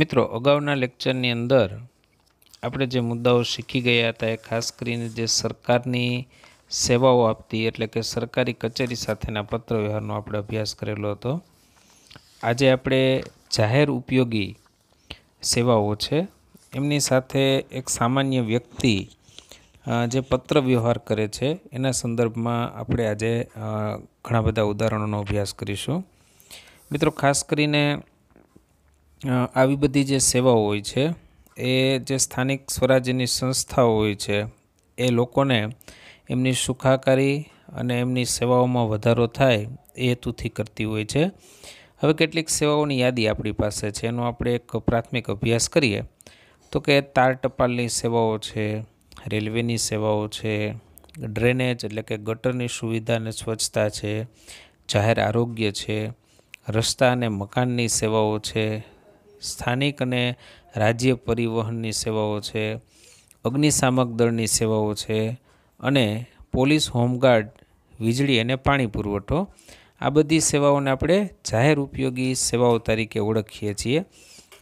મિત્રો અગાઉના લેક્ચરની અંદર આપણે જે મુદ્દાઓ શીખી ગયા હતા એ ખાસ કરીને જે સરકારની સેવાઓ આપતી એટલે કે સરકારી કચેરી સાથેના પત્રવ્યવહારનો આપણે અભ્યાસ કરેલો હતો આજે આપણે જાહેર ઉપયોગી સેવાઓ છે એમની સાથે એક સામાન્ય વ્યક્તિ જે પત્રવ્યવહાર કરે છે એના સંદર્ભમાં આપણે આજે ઘણા બધા ઉદાહરણોનો અભ્યાસ કરીશું મિત્રો ખાસ કરીને આવી બધી જે સેવાઓ હોય છે એ જે સ્થાનિક સ્વરાજ્યની સંસ્થાઓ હોય છે એ લોકોને એમની સુખાકારી અને એમની સેવાઓમાં વધારો થાય એ હેતુથી કરતી હોય છે હવે કેટલીક સેવાઓની યાદી આપણી પાસે છે એનો આપણે એક પ્રાથમિક અભ્યાસ કરીએ તો કે તાર ટપાલની સેવાઓ છે રેલવેની સેવાઓ છે ડ્રેનેજ એટલે કે ગટરની સુવિધા અને સ્વચ્છતા છે જાહેર આરોગ્ય છે રસ્તા અને મકાનની સેવાઓ છે સ્થાનિક અને રાજ્ય પરિવહનની સેવાઓ છે અગ્નિશામક દળની સેવાઓ છે અને પોલીસ હોમગાર્ડ વીજળી અને પાણી પુરવઠો આ બધી સેવાઓને આપણે જાહેર ઉપયોગી સેવાઓ તરીકે ઓળખીએ છીએ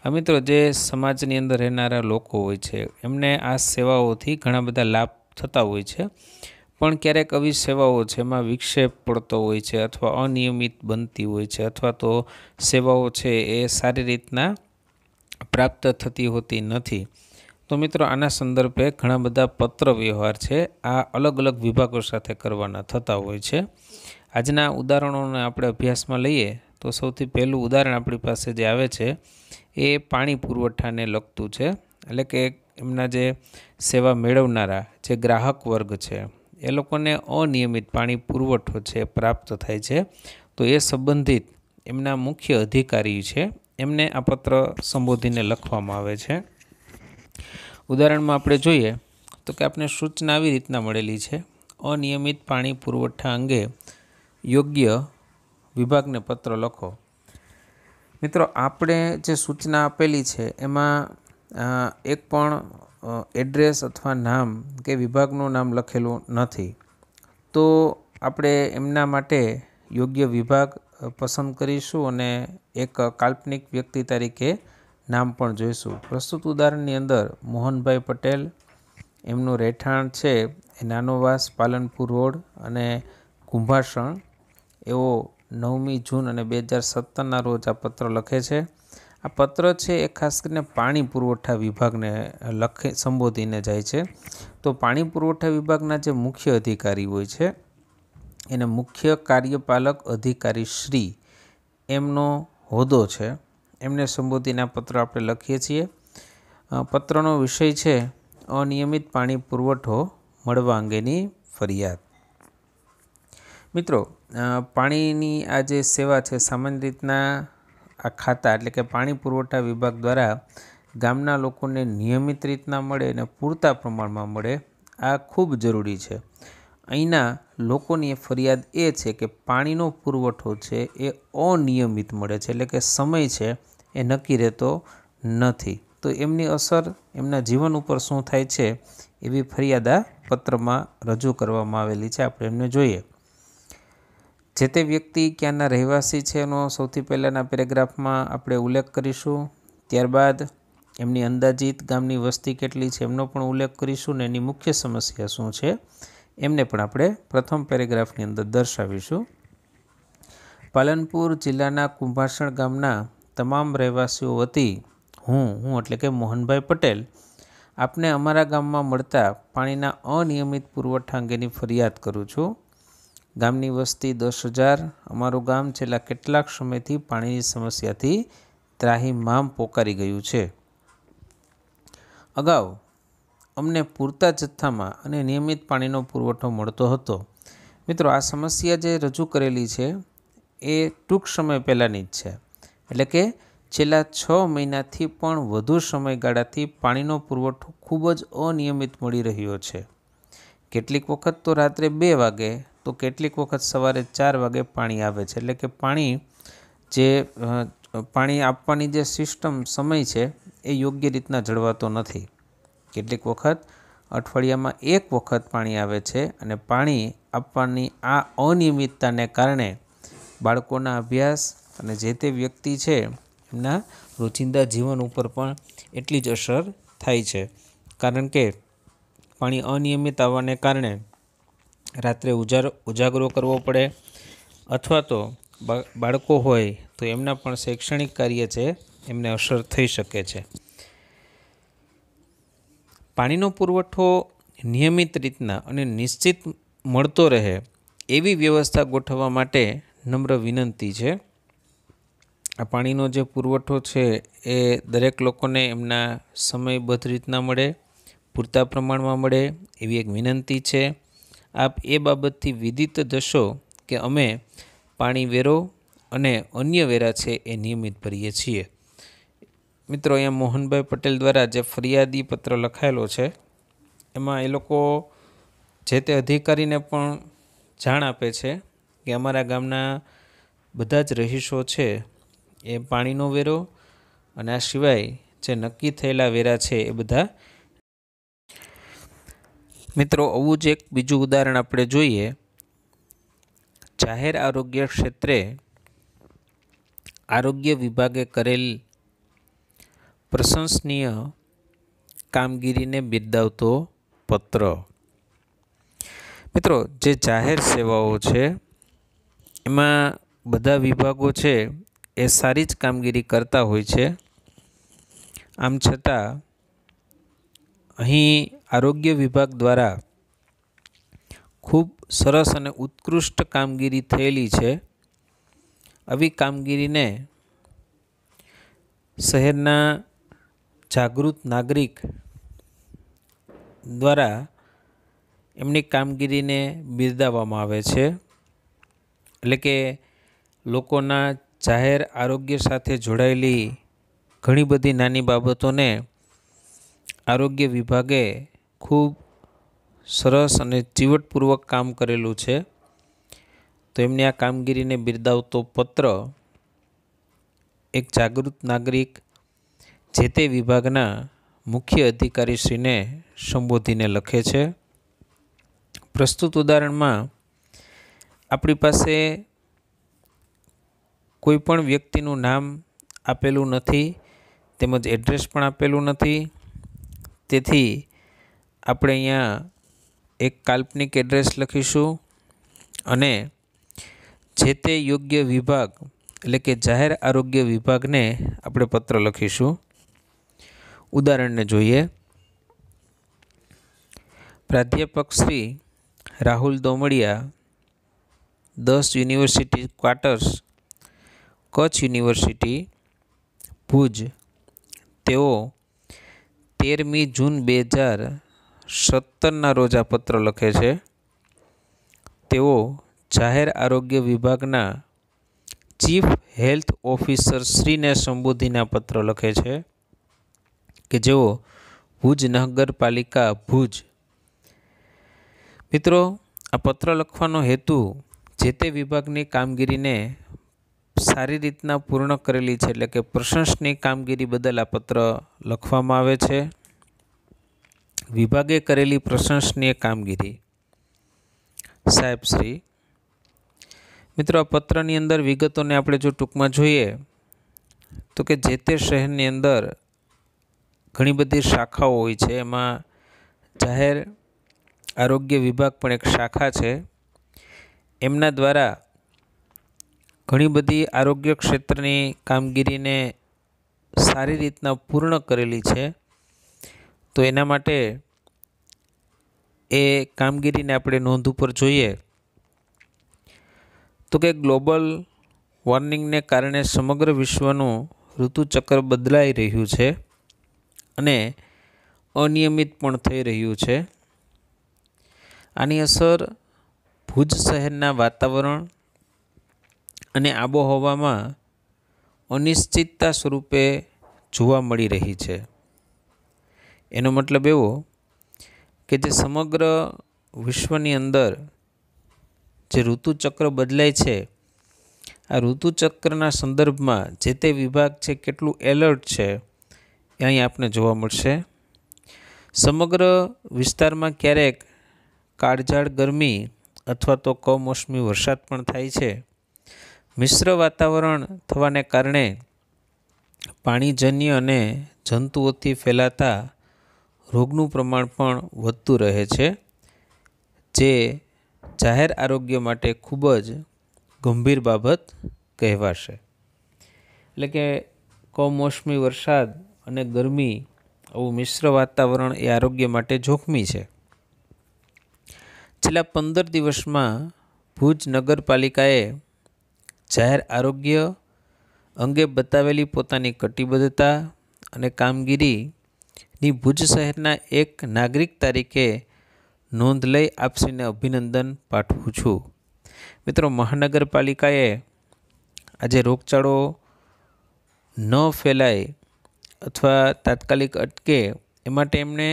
આ મિત્રો જે સમાજની અંદર રહેનારા લોકો હોય છે એમને આ સેવાઓથી ઘણા બધા લાભ થતા હોય છે પણ ક્યારેક આવી સેવાઓ છે એમાં વિક્ષેપ પડતો હોય છે અથવા અનિયમિત બનતી હોય છે અથવા તો સેવાઓ છે એ સારી રીતના પ્રાપ્ત થતી હોતી નથી તો મિત્રો આના સંદર્ભે ઘણા બધા પત્ર વ્યવહાર છે આ અલગ અલગ વિભાગો સાથે કરવાના થતા હોય છે આજના ઉદાહરણોને આપણે અભ્યાસમાં લઈએ તો સૌથી પહેલું ઉદાહરણ આપણી પાસે જે આવે છે એ પાણી પુરવઠાને લગતું છે એટલે કે એમના જે સેવા મેળવનારા જે ગ્રાહક વર્ગ છે એ લોકોને અનિયમિત પાણી પુરવઠો છે પ્રાપ્ત થાય છે તો એ સંબંધિત એમના મુખ્ય અધિકારી છે એમને આ પત્ર સંબોધીને લખવામાં આવે છે ઉદાહરણમાં આપણે જોઈએ તો કે આપણે સૂચના આવી રીતના મળેલી છે અનિયમિત પાણી પુરવઠા અંગે યોગ્ય વિભાગને પત્ર લખો મિત્રો આપણે જે સૂચના આપેલી છે એમાં એક પણ એડ્રેસ અથવા નામ કે વિભાગનું નામ લખેલું નથી તો આપણે એમના માટે યોગ્ય વિભાગ પસંદ કરીશું અને એક કાલ્પનિક વ્યક્તિ તરીકે નામ પણ જોઈશું પ્રસ્તુત ઉદાહરણની અંદર મોહનભાઈ પટેલ એમનું રહેઠાણ છે એ નાનોવાસ પાલનપુર રોડ અને કુંભાષણ એવો નવમી જૂન અને બે હજાર સત્તરના રોજ આ પત્ર લખે છે આ પત્ર છે એ ખાસ કરીને પાણી પુરવઠા વિભાગને લખે સંબોધીને જાય છે તો પાણી પુરવઠા વિભાગના જે મુખ્ય અધિકારી હોય છે એને મુખ્ય કાર્યપાલક અધિકારી શ્રી એમનો હોદ્દો છે એમને સંબોધીના પત્ર આપણે લખીએ છીએ પત્રનો વિષય છે અનિયમિત પાણી પુરવઠો મળવા અંગેની ફરિયાદ મિત્રો પાણીની આ જે સેવા છે સામાન્ય રીતના આ ખાતા એટલે કે પાણી પુરવઠા વિભાગ દ્વારા ગામના લોકોને નિયમિત રીતના મળે અને પૂરતા પ્રમાણમાં મળે આ ખૂબ જરૂરી છે અહીંના લોકોની ફરિયાદ એ છે કે પાણીનો પુરવઠો છે એ અનિયમિત મળે છે એટલે કે સમય છે એ નક્કી રહેતો નથી તો એમની અસર એમના જીવન ઉપર શું થાય છે એવી ફરિયાદ આ પત્રમાં રજૂ કરવામાં આવેલી છે આપણે એમને જોઈએ જે તે વ્યક્તિ ક્યાંના રહેવાસી છે એનો સૌથી પહેલાંના પેરેગ્રાફમાં આપણે ઉલ્લેખ કરીશું ત્યારબાદ એમની અંદાજિત ગામની વસ્તી કેટલી છે એમનો પણ ઉલ્લેખ કરીશું ને એની મુખ્ય સમસ્યા શું છે એમને પણ આપણે પ્રથમ પેરેગ્રાફની અંદર દર્શાવીશું પાલનપુર જિલ્લાના કુંભાસણ ગામના તમામ રહેવાસીઓ વતી હું હું એટલે કે મોહનભાઈ પટેલ આપને અમારા ગામમાં મળતા પાણીના અનિયમિત પુરવઠા અંગેની ફરિયાદ કરું છું ગામની વસ્તી દસ હજાર અમારું ગામ છેલ્લા કેટલાક સમયથી પાણીની સમસ્યાથી ત્રાહીમામ પોકારી ગયું છે અગાઉ અમને પૂરતા જથ્થામાં અને નિયમિત પાણીનો પુરવઠો મળતો હતો મિત્રો આ સમસ્યા જે રજૂ કરેલી છે એ ટૂંક સમય પહેલાંની જ છે એટલે કે છેલ્લા છ મહિનાથી પણ વધુ સમયગાળાથી પાણીનો પુરવઠો ખૂબ જ અનિયમિત મળી રહ્યો છે કેટલીક વખત તો રાત્રે બે વાગે તો કેટલીક વખત સવારે ચાર વાગે પાણી આવે છે એટલે કે પાણી જે પાણી આપવાની જે સિસ્ટમ સમય છે એ યોગ્ય રીતના જળવાતો નથી કેટલીક વખત અઠવાડિયામાં એક વખત પાણી આવે છે અને પાણી આપવાની આ અનિયમિતતાને કારણે બાળકોના અભ્યાસ અને જે તે વ્યક્તિ છે એમના રોજિંદા જીવન ઉપર પણ એટલી જ અસર થાય છે કારણ કે પાણી અનિયમિત આવવાને કારણે રાત્રે ઉજાર ઉજાગરો કરવો પડે અથવા તો બાળકો હોય તો એમના પણ શૈક્ષણિક કાર્ય છે એમને અસર થઈ શકે છે પાણીનો પુરવઠો નિયમિત રીતના અને નિશ્ચિત મળતો રહે એવી વ્યવસ્થા ગોઠવવા માટે નમ્ર વિનંતી છે આ પાણીનો જે પુરવઠો છે એ દરેક લોકોને એમના સમયબદ્ધ રીતના મળે પૂરતા પ્રમાણમાં મળે એવી એક વિનંતી છે આપ એ બાબતથી વિદિત થશો કે અમે પાણી વેરો અને અન્ય વેરા છે એ નિયમિત ભરીએ છીએ મિત્રો અહીંયા મોહનભાઈ પટેલ દ્વારા જે ફરિયાદી પત્ર લખાયેલો છે એમાં એ લોકો જે તે અધિકારીને પણ જાણ આપે છે કે અમારા ગામના બધા જ રહીશો છે એ પાણીનો વેરો અને આ સિવાય જે નક્કી થયેલા વેરા છે એ બધા મિત્રો આવું જ એક બીજું ઉદાહરણ આપણે જોઈએ જાહેર આરોગ્ય ક્ષેત્રે આરોગ્ય વિભાગે કરેલ પ્રશંસનીય કામગીરીને બિરદાવતો પત્ર મિત્રો જે જાહેર સેવાઓ છે એમાં બધા વિભાગો છે એ સારી જ કામગીરી કરતા હોય છે આમ છતાં અહીં આરોગ્ય વિભાગ દ્વારા ખૂબ સરસ અને ઉત્કૃષ્ટ કામગીરી થયેલી છે આવી કામગીરીને શહેરના જાગૃત નાગરિક દ્વારા એમની કામગીરીને બિરદાવવામાં આવે છે એટલે કે લોકોના જાહેર આરોગ્ય સાથે જોડાયેલી ઘણી બધી નાની બાબતોને આરોગ્ય વિભાગે ખૂબ સરસ અને ચીવટપૂર્વક કામ કરેલું છે તો એમની આ કામગીરીને બિરદાવતો પત્ર એક જાગૃત નાગરિક જે તે વિભાગના મુખ્ય અધિકારીશ્રીને સંબોધીને લખે છે પ્રસ્તુત ઉદાહરણમાં આપણી પાસે કોઈપણ વ્યક્તિનું નામ આપેલું નથી તેમજ એડ્રેસ પણ આપેલું નથી તેથી આપણે અહીંયા એક કાલ્પનિક એડ્રેસ લખીશું અને જે તે યોગ્ય વિભાગ એટલે કે જાહેર આરોગ્ય વિભાગને આપણે પત્ર લખીશું ઉદાહરણને જોઈએ પ્રાધ્યાપક શ્રી રાહુલ દોમડિયા દસ university quarters Kutch university Bhuj તેઓ તેરમી જૂન બે હજાર સત્તરના રોજ આ પત્ર લખે છે તેઓ જાહેર આરોગ્ય વિભાગના ચીફ હેલ્થ ઓફિસર શ્રીને સંબોધીને પત્ર લખે છે કે જેઓ ભુજ નગરપાલિકા ભુજ મિત્રો આ પત્ર લખવાનો હેતુ જે તે વિભાગની કામગીરીને સારી રીતના પૂર્ણ કરેલી છે એટલે કે પ્રશંસનીય કામગીરી બદલ આ પત્ર લખવામાં આવે છે વિભાગે કરેલી પ્રશંસનીય કામગીરી સાહેબ શ્રી મિત્રો આ પત્રની અંદર વિગતોને આપણે જો ટૂંકમાં જોઈએ તો કે જે તે શહેરની અંદર ઘણી બધી શાખાઓ હોય છે એમાં જાહેર આરોગ્ય વિભાગ પણ એક શાખા છે એમના દ્વારા ઘણી બધી આરોગ્ય ક્ષેત્રની કામગીરીને સારી રીતના પૂર્ણ કરેલી છે તો એના માટે એ કામગીરીને આપણે નોંધ ઉપર જોઈએ તો કે ગ્લોબલ વોર્મિંગને કારણે સમગ્ર વિશ્વનું ઋતુચક્ર બદલાઈ રહ્યું છે અને અનિયમિત પણ થઈ રહ્યું છે આની અસર ભુજ શહેરના વાતાવરણ અને આબોહવામાં અનિશ્ચિતતા સ્વરૂપે જોવા મળી રહી છે એનો મતલબ એવો કે જે સમગ્ર વિશ્વની અંદર જે ઋતુચક્ર બદલાય છે આ ઋતુચક્રના સંદર્ભમાં જે તે વિભાગ છે કેટલું એલર્ટ છે અહીં આપને જોવા મળશે સમગ્ર વિસ્તારમાં ક્યારેક કાળઝાળ ગરમી અથવા તો કમોસમી વરસાદ પણ થાય છે મિશ્ર વાતાવરણ થવાને કારણે પાણીજન્ય અને જંતુઓથી ફેલાતા રોગનું પ્રમાણ પણ વધતું રહે છે જે જાહેર આરોગ્ય માટે ખૂબ જ ગંભીર બાબત કહેવાશે એટલે કે કમોસમી વરસાદ અને ગરમી આવું મિશ્ર વાતાવરણ એ આરોગ્ય માટે જોખમી છે છેલ્લા પંદર દિવસમાં ભુજ નગરપાલિકાએ જાહેર આરોગ્ય અંગે બતાવેલી પોતાની કટિબદ્ધતા અને કામગીરીની ભુજ શહેરના એક નાગરિક તરીકે નોંધ લઈ આપસીને અભિનંદન પાઠવું છું મિત્રો મહાનગરપાલિકાએ આજે રોગચાળો ન ફેલાય અથવા તાત્કાલિક અટકે એ માટે એમણે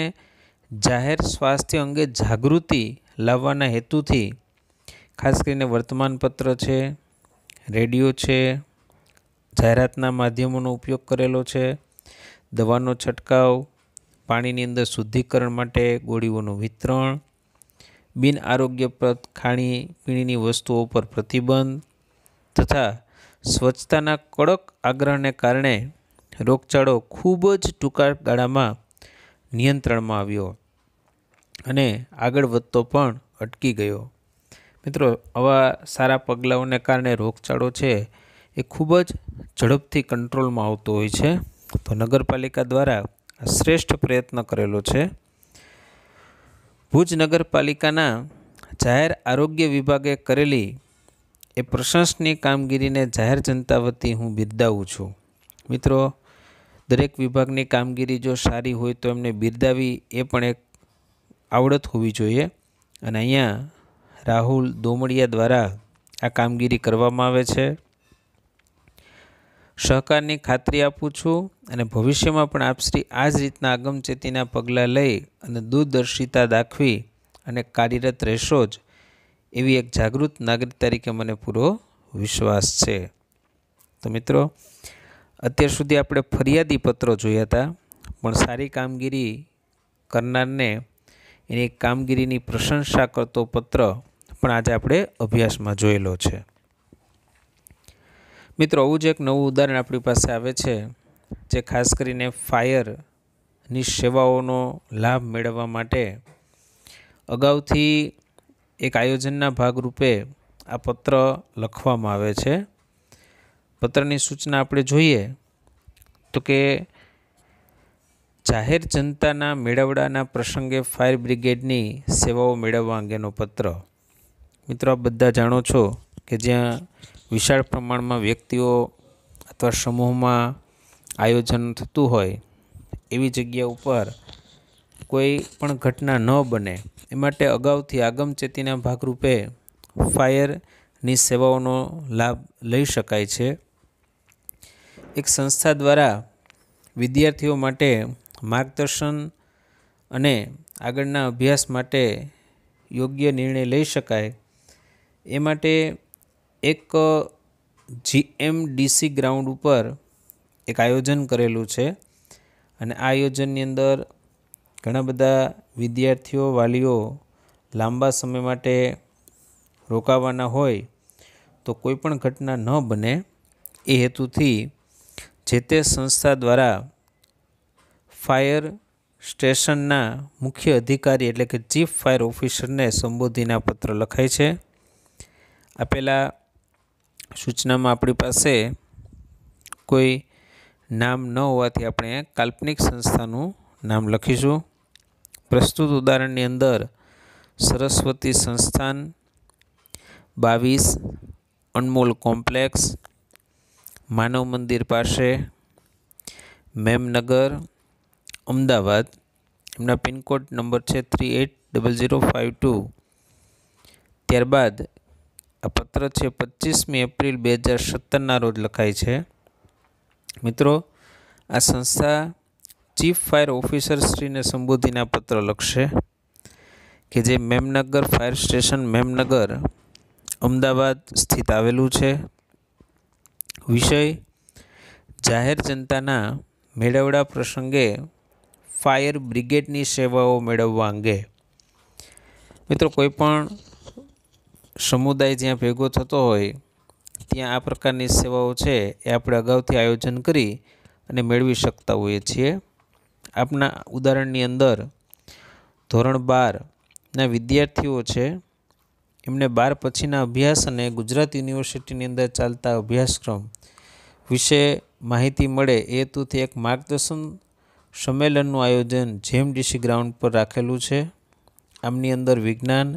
જાહેર સ્વાસ્થ્ય અંગે જાગૃતિ લાવવાના હેતુથી ખાસ કરીને વર્તમાનપત્ર છે રેડિયો છે જાહેરાતના માધ્યમોનો ઉપયોગ કરેલો છે દવાનો છંટકાવ પાણીની અંદર શુદ્ધિકરણ માટે ગોળીઓનું વિતરણ બિનઆરોગ્યપ્રદ આરોગ્યપ્રદ ખાણી પીણીની વસ્તુઓ પર પ્રતિબંધ તથા સ્વચ્છતાના કડક આગ્રહને કારણે રોગચાળો ખૂબ જ ટૂંકા ગાળામાં નિયંત્રણમાં આવ્યો અને આગળ વધતો પણ અટકી ગયો મિત્રો આવા સારા પગલાંઓને કારણે રોગચાળો છે એ ખૂબ જ ઝડપથી કંટ્રોલમાં આવતો હોય છે તો નગરપાલિકા દ્વારા શ્રેષ્ઠ પ્રયત્ન કરેલો છે ભુજ નગરપાલિકાના જાહેર આરોગ્ય વિભાગે કરેલી એ પ્રશંસનીય કામગીરીને જાહેર જનતા વતી હું બિરદાવું છું મિત્રો દરેક વિભાગની કામગીરી જો સારી હોય તો એમને બિરદાવી એ પણ એક આવડત હોવી જોઈએ અને અહીંયા રાહુલ દોમડિયા દ્વારા આ કામગીરી કરવામાં આવે છે સહકારની ખાતરી આપું છું અને ભવિષ્યમાં પણ આપશ્રી આ જ રીતના આગમચેતીના પગલાં લઈ અને દૂરદર્શિતા દાખવી અને કાર્યરત રહેશો જ એવી એક જાગૃત નાગરિક તરીકે મને પૂરો વિશ્વાસ છે તો મિત્રો અત્યાર સુધી આપણે ફરિયાદી પત્રો જોયા હતા પણ સારી કામગીરી કરનારને એની કામગીરીની પ્રશંસા કરતો પત્ર પણ આજે આપણે અભ્યાસમાં જોયેલો છે મિત્રો આવું જ એક નવું ઉદાહરણ આપણી પાસે આવે છે જે ખાસ કરીને ફાયરની સેવાઓનો લાભ મેળવવા માટે અગાઉથી એક આયોજનના ભાગરૂપે આ પત્ર લખવામાં આવે છે પત્રની સૂચના આપણે જોઈએ તો કે જાહેર જનતાના મેળવડાના પ્રસંગે ફાયર બ્રિગેડની સેવાઓ મેળવવા અંગેનો પત્ર મિત્રો આપ બધા જાણો છો કે જ્યાં વિશાળ પ્રમાણમાં વ્યક્તિઓ અથવા સમૂહમાં આયોજન થતું હોય એવી જગ્યા ઉપર કોઈ પણ ઘટના ન બને એ માટે અગાઉથી આગમચેતીના ભાગરૂપે ફાયરની સેવાઓનો લાભ લઈ શકાય છે એક સંસ્થા દ્વારા વિદ્યાર્થીઓ માટે માર્ગદર્શન અને આગળના અભ્યાસ માટે યોગ્ય નિર્ણય લઈ શકાય એ માટે એક જીએમડીસી ગ્રાઉન્ડ ઉપર એક આયોજન કરેલું છે અને આ આયોજનની અંદર ઘણા બધા વિદ્યાર્થીઓ વાલીઓ લાંબા સમય માટે રોકાવાના હોય તો કોઈ પણ ઘટના ન બને એ હેતુથી જે તે સંસ્થા દ્વારા ફાયર સ્ટેશનના મુખ્ય અધિકારી એટલે કે ચીફ ફાયર ઓફિસરને સંબોધીના પત્ર લખાય છે આપેલા સૂચનામાં આપણી પાસે કોઈ નામ ન હોવાથી આપણે કાલ્પનિક સંસ્થાનું નામ લખીશું પ્રસ્તુત ઉદાહરણની અંદર સરસ્વતી સંસ્થાન બાવીસ અનમોલ કોમ્પ્લેક્સ માનવ મંદિર પાસે મેમનગર અમદાવાદ એમના પિનકોડ નંબર છે three eight double zero five two ત્યારબાદ આ પત્ર છે પચીસમી એપ્રિલ બે હજાર સત્તરના રોજ લખાય છે મિત્રો આ સંસ્થા ચીફ ફાયર ઓફિસર શ્રીને સંબોધીને આ પત્ર લખશે કે જે મેમનગર ફાયર સ્ટેશન મેમનગર અમદાવાદ સ્થિત આવેલું છે વિષય જાહેર જનતાના મેળવડા પ્રસંગે ફાયર બ્રિગેડની સેવાઓ મેળવવા અંગે મિત્રો કોઈપણ સમુદાય જ્યાં ભેગો થતો હોય ત્યાં આ પ્રકારની સેવાઓ છે એ આપણે અગાઉથી આયોજન કરી અને મેળવી શકતા હોઈએ છીએ આપના ઉદાહરણની અંદર ધોરણ બારના વિદ્યાર્થીઓ છે એમને બાર પછીના અભ્યાસ અને ગુજરાત યુનિવર્સિટીની અંદર ચાલતા અભ્યાસક્રમ વિશે માહિતી મળે એ હેતુથી એક માર્ગદર્શન સંમેલનનું આયોજન જેમ ડીસી ગ્રાઉન્ડ પર રાખેલું છે આમની અંદર વિજ્ઞાન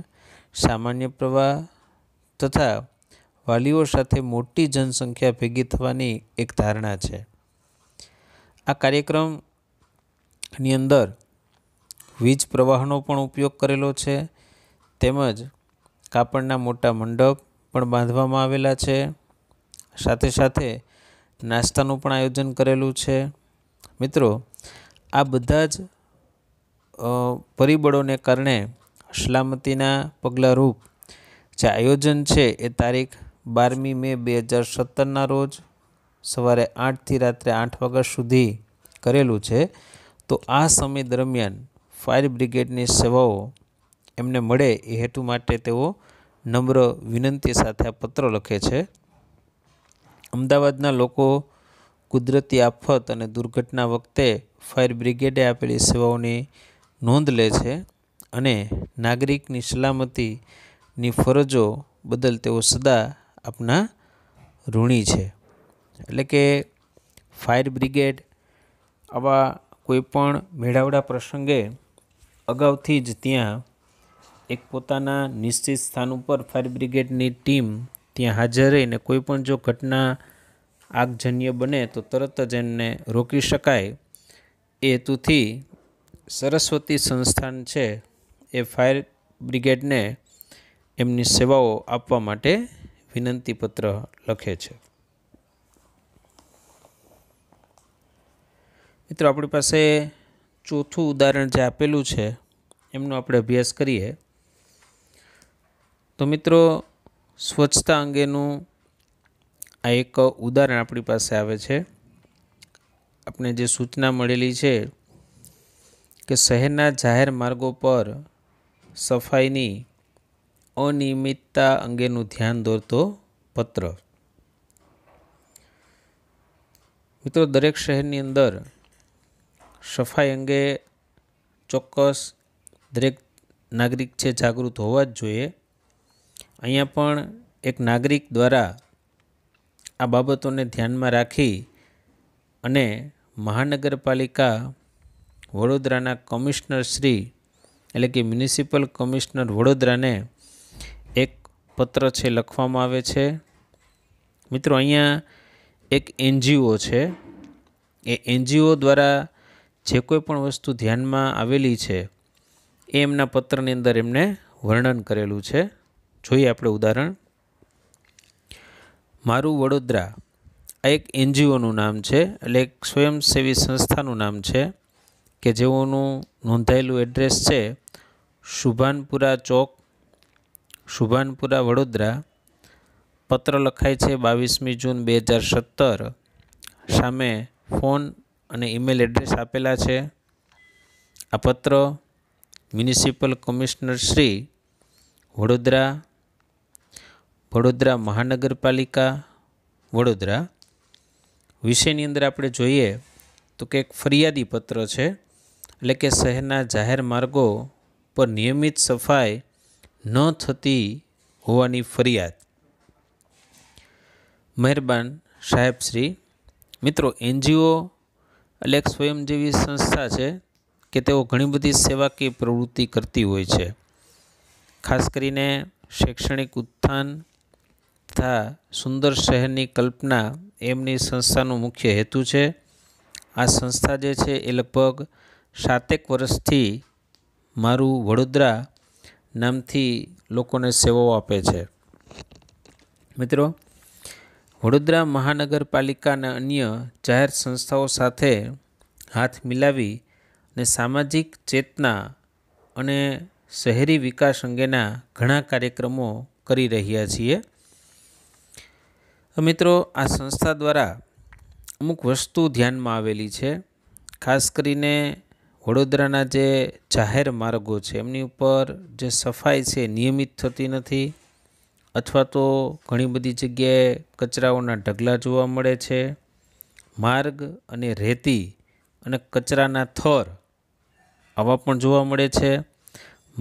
સામાન્ય પ્રવાહ તથા વાલીઓ સાથે મોટી જનસંખ્યા ભેગી થવાની એક ધારણા છે આ કાર્યક્રમની અંદર વીજ પ્રવાહનો પણ ઉપયોગ કરેલો છે તેમજ કાપડના મોટા મંડપ પણ બાંધવામાં આવેલા છે સાથે સાથે નાસ્તાનું પણ આયોજન કરેલું છે મિત્રો આ બધા જ પરિબળોને કારણે સલામતીના પગલાંરૂપ જે આયોજન છે એ તારીખ બારમી મે બે હજાર સત્તરના રોજ સવારે આઠથી રાત્રે આઠ વાગ્યા સુધી કરેલું છે તો આ સમય દરમિયાન ફાયર બ્રિગેડની સેવાઓ એમને મળે એ હેતુ માટે તેઓ નમ્ર વિનંતી સાથે આ પત્ર લખે છે અમદાવાદના લોકો કુદરતી આફત અને દુર્ઘટના વખતે ફાયર બ્રિગેડે આપેલી સેવાઓની નોંધ લે છે અને નાગરિકની સલામતીની ફરજો બદલ તેઓ સદા આપના ઋણી છે એટલે કે ફાયર બ્રિગેડ આવા કોઈપણ મેળાવડા પ્રસંગે અગાઉથી જ ત્યાં એક પોતાના નિશ્ચિત સ્થાન ઉપર ફાયર બ્રિગેડની ટીમ ત્યાં હાજર રહીને કોઈપણ જો ઘટના આગજન્ય બને તો તરત જ એમને રોકી શકાય એ હેતુથી સરસ્વતી સંસ્થાન છે એ ફાયર બ્રિગેડને એમની સેવાઓ આપવા માટે વિનંતી પત્ર લખે છે મિત્રો આપણી પાસે ચોથું ઉદાહરણ જે આપેલું છે એમનો આપણે અભ્યાસ કરીએ તો મિત્રો સ્વચ્છતા અંગેનું આ એક ઉદાહરણ આપણી પાસે આવે છે આપણે જે સૂચના મળેલી છે કે શહેરના જાહેર માર્ગો પર સફાઈની અનિયમિતતા અંગેનું ધ્યાન દોરતો પત્ર મિત્રો દરેક શહેરની અંદર સફાઈ અંગે ચોક્કસ દરેક નાગરિક છે જાગૃત હોવા જ જોઈએ અહીંયા પણ એક નાગરિક દ્વારા આ બાબતોને ધ્યાનમાં રાખી અને મહાનગરપાલિકા વડોદરાના કમિશનર શ્રી એટલે કે મ્યુનિસિપલ કમિશનર વડોદરાને એક પત્ર છે લખવામાં આવે છે મિત્રો અહીંયા એક એનજીઓ છે એ એનજીઓ દ્વારા જે કોઈ પણ વસ્તુ ધ્યાનમાં આવેલી છે એ એમના પત્રની અંદર એમને વર્ણન કરેલું છે જોઈએ આપણે ઉદાહરણ મારું વડોદરા આ એક એનજીઓનું નામ છે એટલે એક સ્વયંસેવી સંસ્થાનું નામ છે કે જેઓનું નોંધાયેલું એડ્રેસ છે શુભાનપુરા ચોક શુભાનપુરા વડોદરા પત્ર લખાય છે બાવીસમી જૂન બે હજાર સત્તર સામે ફોન અને ઈમેલ એડ્રેસ આપેલા છે આ પત્ર મ્યુનિસિપલ કમિશનર શ્રી વડોદરા વડોદરા મહાનગરપાલિકા વડોદરા વિષયની અંદર આપણે જોઈએ તો કે એક ફરિયાદી પત્ર છે એટલે કે શહેરના જાહેર માર્ગો પર નિયમિત સફાઈ ન થતી હોવાની ફરિયાદ મહેરબાન સાહેબ શ્રી મિત્રો એનજીઓ એટલે એક સ્વયંસેવી સંસ્થા છે કે તેઓ ઘણી બધી સેવાકીય પ્રવૃત્તિ કરતી હોય છે ખાસ કરીને શૈક્ષણિક ઉત્થાન તથા સુંદર શહેરની કલ્પના એમની સંસ્થાનો મુખ્ય હેતુ છે આ સંસ્થા જે છે એ લગભગ સાતેક વર્ષથી મારું વડોદરા નામથી લોકોને સેવાઓ આપે છે મિત્રો વડોદરા મહાનગરપાલિકાના અન્ય જાહેર સંસ્થાઓ સાથે હાથ મિલાવી અને સામાજિક ચેતના અને શહેરી વિકાસ અંગેના ઘણા કાર્યક્રમો કરી રહ્યા છીએ મિત્રો આ સંસ્થા દ્વારા અમુક વસ્તુ ધ્યાનમાં આવેલી છે ખાસ કરીને વડોદરાના જે જાહેર માર્ગો છે એમની ઉપર જે સફાઈ છે નિયમિત થતી નથી અથવા તો ઘણી બધી જગ્યાએ કચરાઓના ઢગલા જોવા મળે છે માર્ગ અને રેતી અને કચરાના થર આવા પણ જોવા મળે છે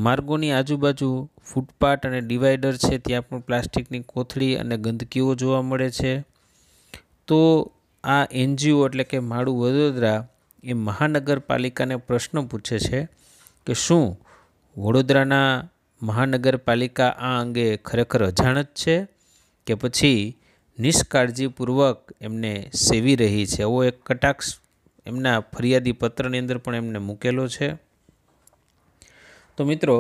માર્ગોની આજુબાજુ ફૂટપાથ અને ડિવાઈડર છે ત્યાં પણ પ્લાસ્ટિકની કોથળી અને ગંદકીઓ જોવા મળે છે તો આ એનજીઓ એટલે કે માળું વડોદરા એ મહાનગરપાલિકાને પ્રશ્ન પૂછે છે કે શું વડોદરાના મહાનગરપાલિકા આ અંગે ખરેખર અજાણ જ છે કે પછી નિષ્કાળજીપૂર્વક એમને સેવી રહી છે એવો એક કટાક્ષ એમના ફરિયાદી પત્રની અંદર પણ એમને મૂકેલો છે તો મિત્રો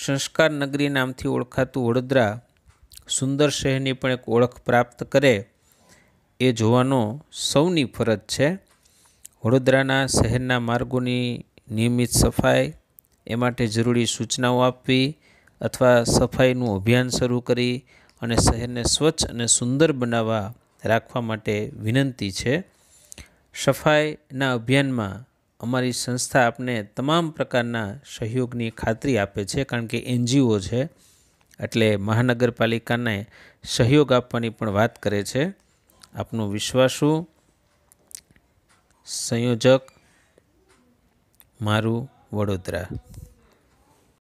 સંસ્કાર નગરી નામથી ઓળખાતું વડોદરા સુંદર શહેરની પણ એક ઓળખ પ્રાપ્ત કરે એ જોવાનો સૌની ફરજ છે વડોદરાના શહેરના માર્ગોની નિયમિત સફાઈ એ માટે જરૂરી સૂચનાઓ આપવી અથવા સફાઈનું અભિયાન શરૂ કરી અને શહેરને સ્વચ્છ અને સુંદર બનાવવા રાખવા માટે વિનંતી છે સફાઈના અભિયાનમાં અમારી સંસ્થા આપને તમામ પ્રકારના સહયોગની ખાતરી આપે છે કારણ કે એનજીઓ છે એટલે મહાનગરપાલિકાને સહયોગ આપવાની પણ વાત કરે છે આપનું વિશ્વાસુ સંયોજક મારું વડોદરા